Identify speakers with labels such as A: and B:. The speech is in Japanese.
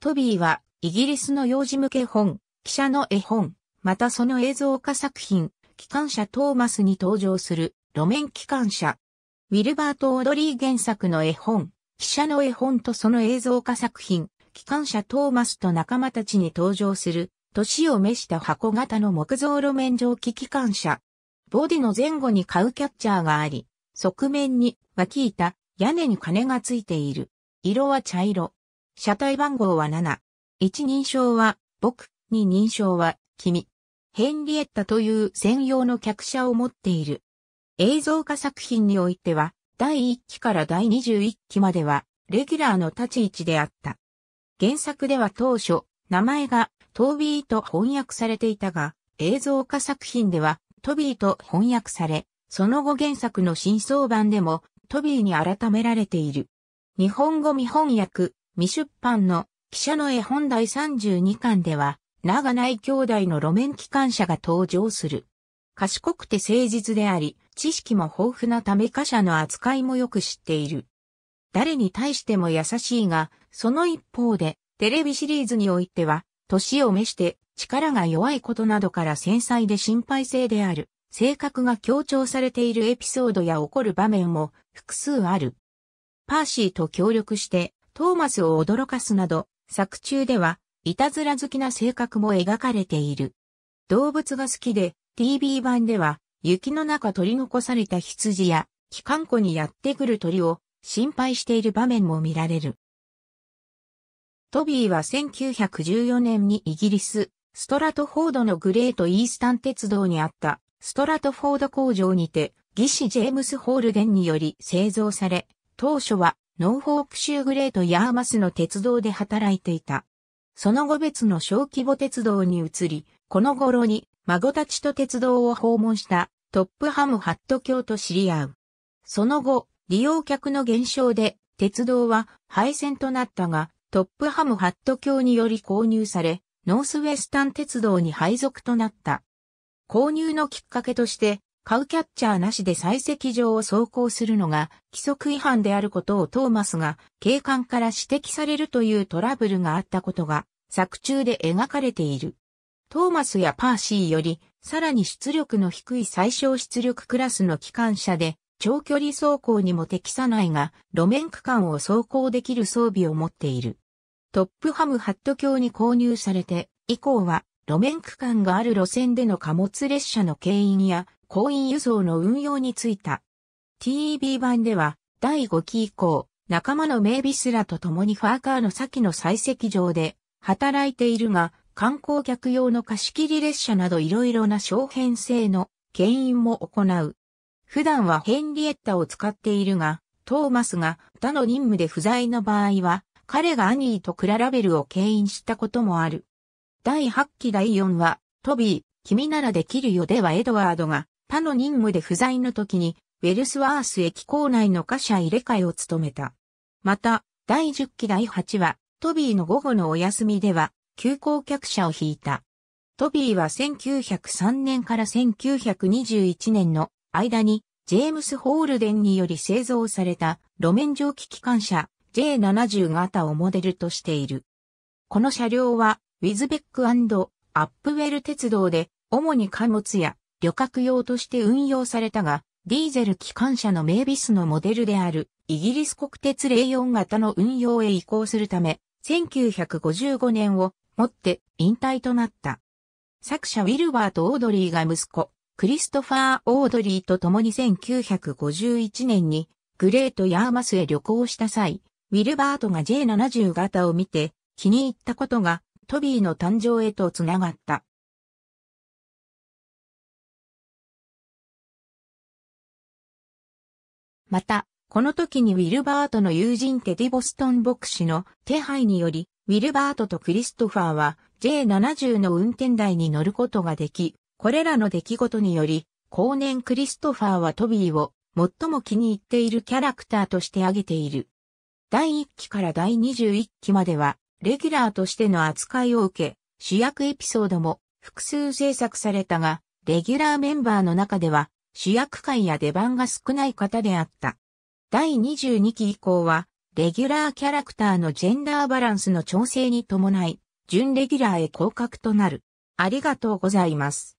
A: トビーは、イギリスの幼児向け本、記者の絵本、またその映像化作品、機関車トーマスに登場する、路面機関車。ウィルバート・オードリー原作の絵本、記者の絵本とその映像化作品、機関車トーマスと仲間たちに登場する、年を召した箱型の木造路面蒸気機関車。ボディの前後にカウキャッチャーがあり、側面に脇板、屋根に金がついている。色は茶色。車体番号は7。一人称は僕、二人称は君。ヘンリエッタという専用の客車を持っている。映像化作品においては、第1期から第21期までは、レギュラーの立ち位置であった。原作では当初、名前がトービーと翻訳されていたが、映像化作品ではトビーと翻訳され、その後原作の真相版でもトビーに改められている。日本語未翻訳、未出版の記者の絵本第32巻では、長内兄弟の路面機関車が登場する。賢くて誠実であり、知識も豊富なため貨車の扱いもよく知っている。誰に対しても優しいが、その一方で、テレビシリーズにおいては、年を召して力が弱いことなどから繊細で心配性である、性格が強調されているエピソードや起こる場面も複数ある。パーシーと協力してトーマスを驚かすなど、作中では、いたずら好きな性格も描かれている。動物が好きで、TV 版では、雪の中取り残された羊や、機関庫にやってくる鳥を心配している場面も見られる。トビーは1914年にイギリス、ストラトフォードのグレートイースタン鉄道にあったストラトフォード工場にて技師ジェームス・ホールデンにより製造され、当初はノーフォーク州グレートヤーマスの鉄道で働いていた。その後別の小規模鉄道に移り、この頃に孫たちと鉄道を訪問したトップハムハット教と知り合う。その後、利用客の減少で鉄道は廃線となったが、トップハムハット教により購入され、ノースウェスタン鉄道に配属となった。購入のきっかけとして、カウキャッチャーなしで採石場を走行するのが規則違反であることをトーマスが警官から指摘されるというトラブルがあったことが作中で描かれている。トーマスやパーシーよりさらに出力の低い最小出力クラスの機関車で長距離走行にも適さないが路面区間を走行できる装備を持っている。トップハムハット卿に購入されて以降は路面区間がある路線での貨物列車の牽引や行員輸送の運用についた。TEB 版では第5期以降、仲間の名ビスらと共にファーカーの先の採石場で働いているが、観光客用の貸し切り列車など色々な小編成の牽引も行う。普段はヘンリエッタを使っているが、トーマスが他の任務で不在の場合は、彼がアニーとクララベルを牽引したこともある。第8期第4話、トビー、君ならできるよではエドワードが他の任務で不在の時に、ウェルスワース駅構内の貨車入れ替えを務めた。また、第10期第8話、トビーの午後のお休みでは、急行客車を引いた。トビーは1903年から1921年の間に、ジェームス・ホールデンにより製造された路面蒸気機関車 J70 型をモデルとしている。この車両はウィズベックアップウェル鉄道で、主に貨物や旅客用として運用されたが、ディーゼル機関車のメイビスのモデルである、イギリス国鉄04型の運用へ移行するため、1955年をもって引退となった。作者ウィルバーとオードリーが息子、クリストファー・オードリーと共に1951年にグレート・ヤーマスへ旅行した際、ウィルバートが J70 型を見て気に入ったことがトビーの誕生へとつながった。また、この時にウィルバートの友人テディ・ボストン牧師の手配により、ウィルバートとクリストファーは J70 の運転台に乗ることができ、これらの出来事により、後年クリストファーはトビーを最も気に入っているキャラクターとして挙げている。第1期から第21期までは、レギュラーとしての扱いを受け、主役エピソードも複数制作されたが、レギュラーメンバーの中では主役会や出番が少ない方であった。第22期以降は、レギュラーキャラクターのジェンダーバランスの調整に伴い、準レギュラーへ降格となる。ありがとうございます。